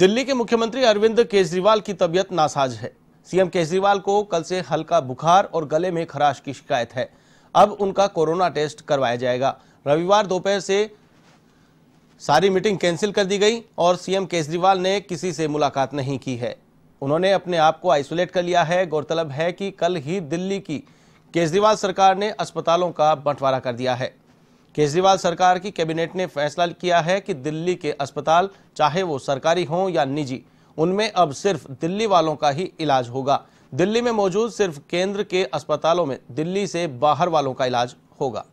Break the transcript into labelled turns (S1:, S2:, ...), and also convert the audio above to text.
S1: दिल्ली के मुख्यमंत्री अरविंद केजरीवाल की तबीयत नासाज है सीएम केजरीवाल को कल से हल्का बुखार और गले में खराश की शिकायत है अब उनका कोरोना टेस्ट करवाया जाएगा रविवार दोपहर से सारी मीटिंग कैंसिल कर दी गई और सीएम केजरीवाल ने किसी से मुलाकात नहीं की है उन्होंने अपने आप को आइसोलेट कर लिया है गौरतलब है कि कल ही दिल्ली की केजरीवाल सरकार ने अस्पतालों का बंटवारा कर दिया है केजरीवाल सरकार की कैबिनेट ने फैसला किया है कि दिल्ली के अस्पताल चाहे वो सरकारी हों या निजी उनमें अब सिर्फ दिल्ली वालों का ही इलाज होगा दिल्ली में मौजूद सिर्फ केंद्र के अस्पतालों में दिल्ली से बाहर वालों का इलाज होगा